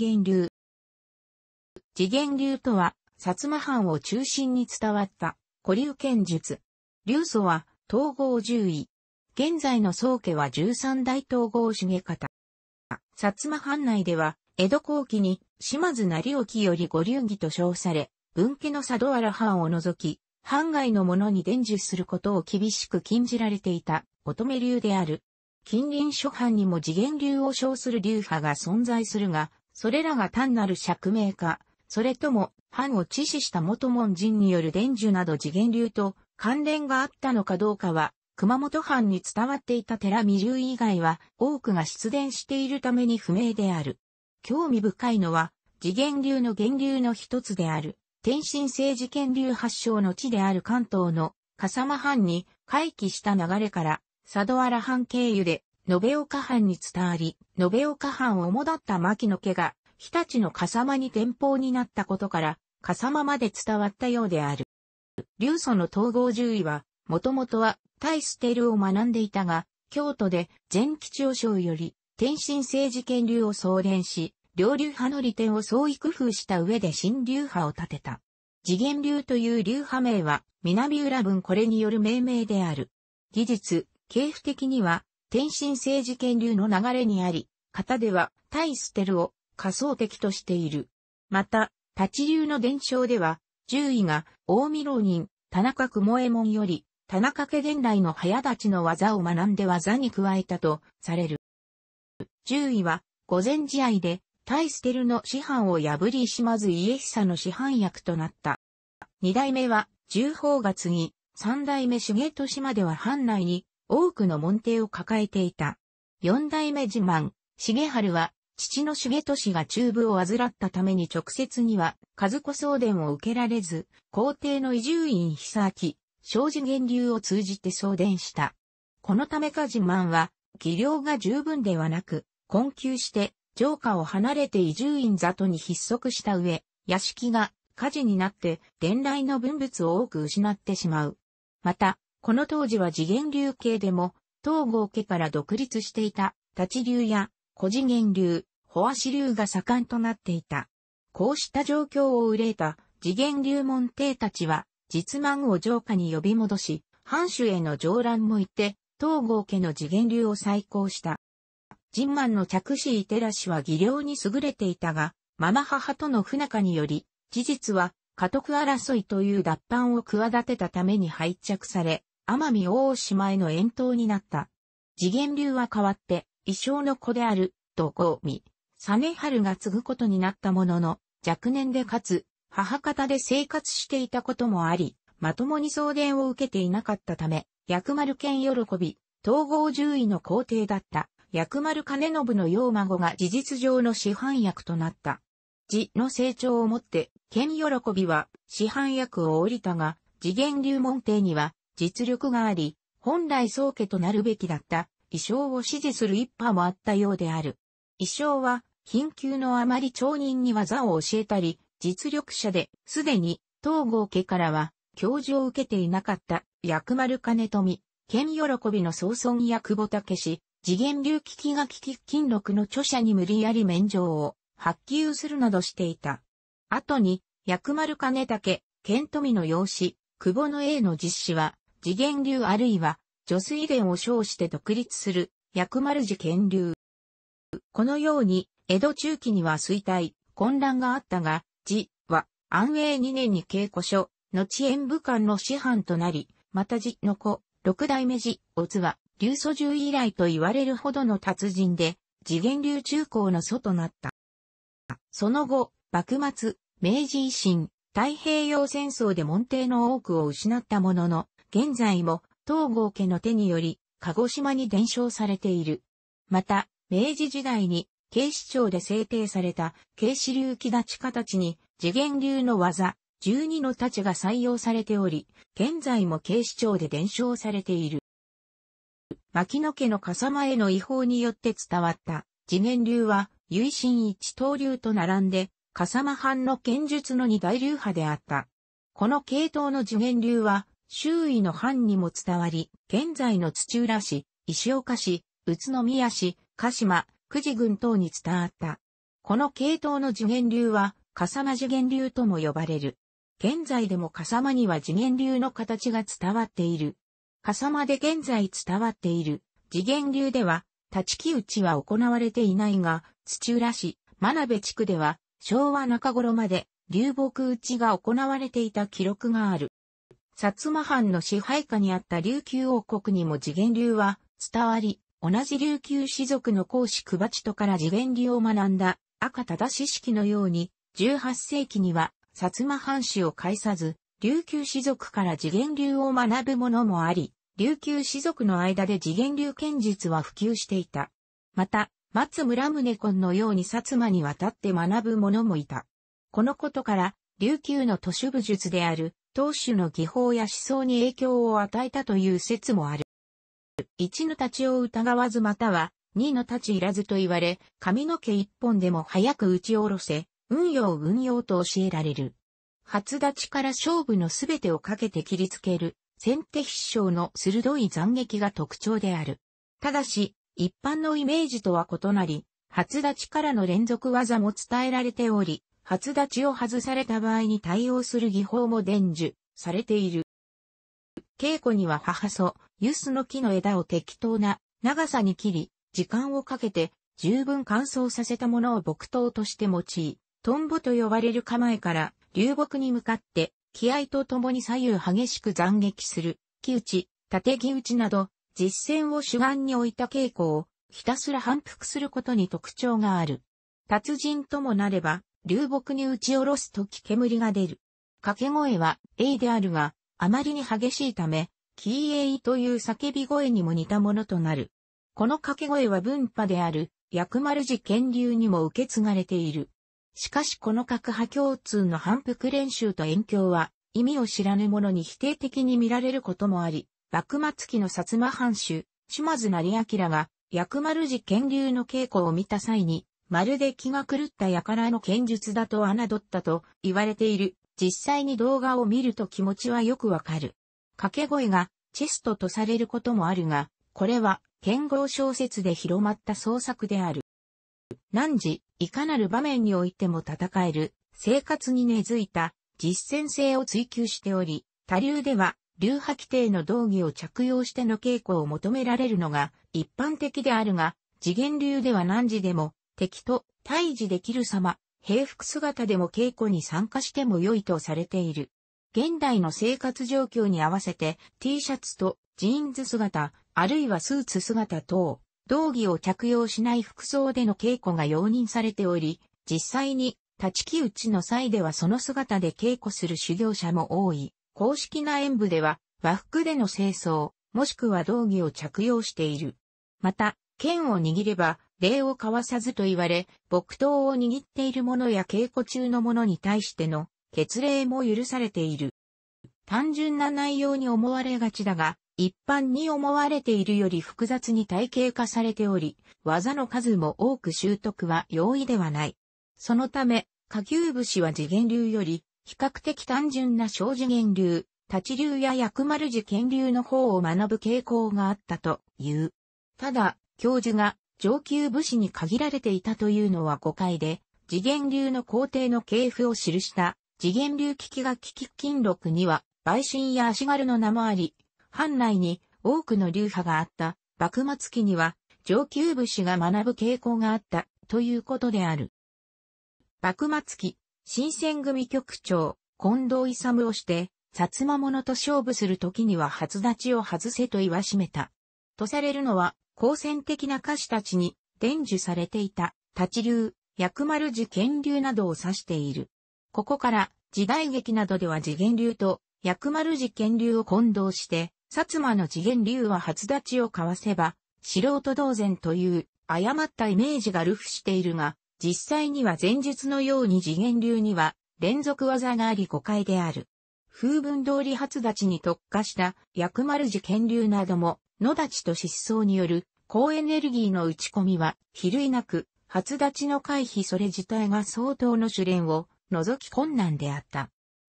源流。次元流とは、薩摩藩を中心に伝わった古流剣術。流祖は統合10位。現在の宗家は13代統合重方。薩摩藩内では、江戸後期に島津成興より五流儀と称され、分家の佐渡原藩を除き、藩外の者に伝授することを厳しく禁じられていた乙女流である。近隣諸藩にも次元流を称する流派が存在するが、それらが単なる釈明か、それとも、藩を致死した元門人による伝授など次元流と関連があったのかどうかは、熊本藩に伝わっていた寺未流以外は多くが出現しているために不明である。興味深いのは、次元流の源流の一つである、天津政治権流発祥の地である関東の笠間藩に回帰した流れから、佐土原藩経由で延岡藩に伝わり、延岡藩をもだった牧野家が、日立の笠間に転保になったことから、笠間まで伝わったようである。流祖の統合獣医は、もともとは、対ステルを学んでいたが、京都で前吉和尚より、天津政治権流を総連し、両流派の利点を創意工夫した上で新流派を立てた。次元流という流派名は、南浦文これによる命名である。技術、系譜的には、天津政治権流の流れにあり、型では対ステルを仮想的としている。また、立ち流の伝承では、獣医が大見浪人、田中雲右衛門より、田中家伝来の早立ちの技を学んで技に加えたとされる。獣医は、午前試合で、対ステルの師範を破り島津家久の師範役となった。二代目は、重宝が継ぎ、三代目重利までは藩内に多くの門弟を抱えていた。四代目自慢、重春は、父の重利が中部を患ったために直接には、和子送電を受けられず、皇帝の移住院久明、正治源流を通じて送電した。このためか自慢は、技量が十分ではなく、困窮して、城下を離れて移住院里に筆足した上、屋敷が火事になって伝来の文物を多く失ってしまう。また、この当時は次元流系でも、東郷家から独立していた、立ち流や、古次元流、保足流が盛んとなっていた。こうした状況を憂えた、次元流門弟たちは、実満を城下に呼び戻し、藩主への上覧もいて、東郷家の次元流を再興した。人満の着手てら氏は技量に優れていたが、ママ母との不仲により、事実は家督争いという脱藩を企てたために廃着され、奄美大島への遠投になった。次元流は変わって、異性の子である、と豪美、実春が継ぐことになったものの、若年でかつ、母方で生活していたこともあり、まともに送電を受けていなかったため、薬丸剣喜び、統合獣医の皇帝だった薬丸兼信の幼孫が事実上の市販薬となった。字の成長をもって、剣喜びは市販薬を降りたが、次元流門帝には実力があり、本来宗家となるべきだった衣装を支持する一派もあったようである。衣装は、貧窮のあまり町人に技を教えたり、実力者で、すでに、東郷家からは、教授を受けていなかった、薬丸金富、剣喜びの総尊や久保武氏、次元流危機が危機金録の著者に無理やり免状を発給するなどしていた。後に、薬丸金武、剣富の養子、久保の英の実施は、次元流あるいは、助水伝を称して独立する、薬丸寺建流。このように、江戸中期には衰退、混乱があったが、寺は、安永2年に稽古所、後演武官の師範となり、また寺の子、六代目寺、おつは、流祖獣以来と言われるほどの達人で、次元流中高の祖となった。その後、幕末、明治維新、太平洋戦争で門弟の多くを失ったものの、現在も東郷家の手により、鹿児島に伝承されている。また、明治時代に警視庁で制定された警視流木立ち形に次元流の技、十二の立ちが採用されており、現在も警視庁で伝承されている。牧野家の笠間への違法によって伝わった次元流は、唯心一刀流と並んで、笠間藩の剣術の二大流派であった。この系統の次元流は、周囲の藩にも伝わり、現在の土浦市、石岡市、宇都宮市、鹿島、久慈郡等に伝わった。この系統の次元流は、笠間次元流とも呼ばれる。現在でも笠間には次元流の形が伝わっている。笠間で現在伝わっている次元流では、立ち木打ちは行われていないが、土浦市、真鍋地区では、昭和中頃まで流木打ちが行われていた記録がある。薩摩藩の支配下にあった琉球王国にも次元流は伝わり、同じ琉球士族の師、ク久チトから次元流を学んだ赤正式のように、18世紀には薩摩藩士を介さず、琉球士族から次元流を学ぶももあり、琉球士族の間で次元流剣術は普及していた。また、松村宗根のように薩摩に渡って学ぶ者もいた。このことから、琉球の都市武術である当主の技法や思想に影響を与えたという説もある。一の立ちを疑わずまたは、二の立ちいらずと言われ、髪の毛一本でも早く打ち下ろせ、運用運用と教えられる。初立ちから勝負のすべてをかけて切りつける、先手必勝の鋭い斬撃が特徴である。ただし、一般のイメージとは異なり、初立ちからの連続技も伝えられており、初立ちを外された場合に対応する技法も伝授されている。稽古には母祖、ユスの木の枝を適当な長さに切り、時間をかけて十分乾燥させたものを木刀として用い、トンボと呼ばれる構えから流木に向かって気合と共に左右激しく斬撃する、木打ち、縦木打ちなど、実践を主眼に置いた稽古をひたすら反復することに特徴がある。達人ともなれば、流木に打ち下ろすとき煙が出る。掛け声は A であるが、あまりに激しいため、キーエイという叫び声にも似たものとなる。この掛け声は分派である、薬丸寺源流にも受け継がれている。しかしこの各派共通の反復練習と遠鏡は、意味を知らぬ者に否定的に見られることもあり、幕末期の薩摩藩主、島津成明が、薬丸寺源流の稽古を見た際に、まるで気が狂った輩の剣術だと侮ったと言われている。実際に動画を見ると気持ちはよくわかる。掛け声がチェストとされることもあるが、これは剣豪小説で広まった創作である。何時、いかなる場面においても戦える、生活に根付いた実践性を追求しており、他流では流派規定の道義を着用しての稽古を求められるのが一般的であるが、次元流では何時でも敵と対峙できる様、平服姿でも稽古に参加しても良いとされている。現代の生活状況に合わせて T シャツとジーンズ姿、あるいはスーツ姿等、道着を着用しない服装での稽古が容認されており、実際に立ち木打ちの際ではその姿で稽古する修行者も多い。公式な演舞では和服での清掃、もしくは道着を着用している。また、剣を握れば、礼を交わさずと言われ、木刀を握っている者や稽古中の者に対しての、血礼も許されている。単純な内容に思われがちだが、一般に思われているより複雑に体系化されており、技の数も多く習得は容易ではない。そのため、下級武士は次元流より、比較的単純な小次元流、立ち流や薬丸寺剣流の方を学ぶ傾向があったという。ただ、教授が上級武士に限られていたというのは誤解で、次元流の皇帝の系譜を記した次元流危機が危機金録には、陪信や足軽の名もあり、藩内に多くの流派があった、幕末期には上級武士が学ぶ傾向があったということである。幕末期、新選組局長、近藤勇をして、薩摩者と勝負する時には初立ちを外せと言わしめた。とされるのは、好戦的な歌手たちに伝授されていた、立ち流、薬丸寺剣流などを指している。ここから、時代劇などでは次元流と薬丸寺剣流を混同して、薩摩の次元流は初立ちを交わせば、素人同然という誤ったイメージがルフしているが、実際には前述のように次元流には連続技があり誤解である。風文通り初立ちに特化した薬丸寺剣流なども野立と失踪による高エネルギーの打ち込みは、比類なく、初立ちの回避それ自体が相当の主練を除き困難であった。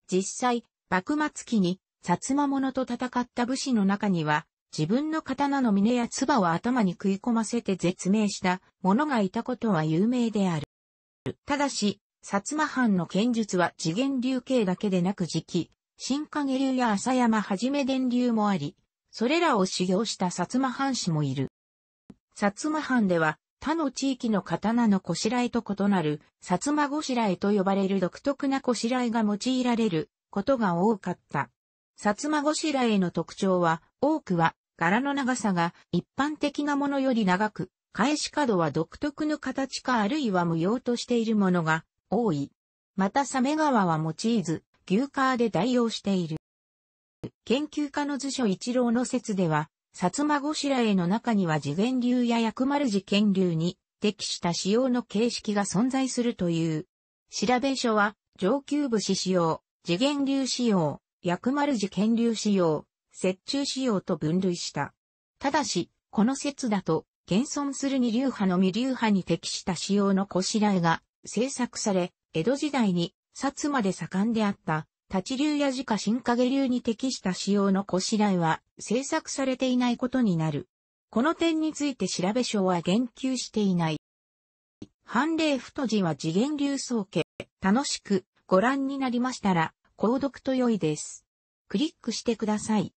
実際、幕末期に、薩摩者と戦った武士の中には、自分の刀の峰や唾を頭に食い込ませて絶命した者がいたことは有名である。ただし、薩摩藩の剣術は次元流系だけでなく時期、新影流や浅山はじめ伝流もあり、それらを修行した薩摩藩士もいる。薩摩藩では、他の地域の刀のこしらえと異なる、薩摩ごしらえと呼ばれる独特なこしらえが用いられることが多かった。薩摩ごしらえの特徴は、多くは柄の長さが一般的なものより長く、返し角は独特の形かあるいは無用としているものが多い。またサメ川は用いず、牛革で代用している。研究家の図書一郎の説では、薩摩後白えの中には次元流や薬丸寺件流に適した使用の形式が存在するという。調べ書は、上級武士使用、次元流使用、薬丸寺件流使用、折衷使用と分類した。ただし、この説だと、現存する二流派の未流派に適した使用のこしらえが制作され、江戸時代に薩摩で盛んであった立ち流や自家新影流に適した仕様のこしらえは制作されていないことになる。この点について調べ書は言及していない。判例太字は次元流総計。楽しくご覧になりましたら、購読と良いです。クリックしてください。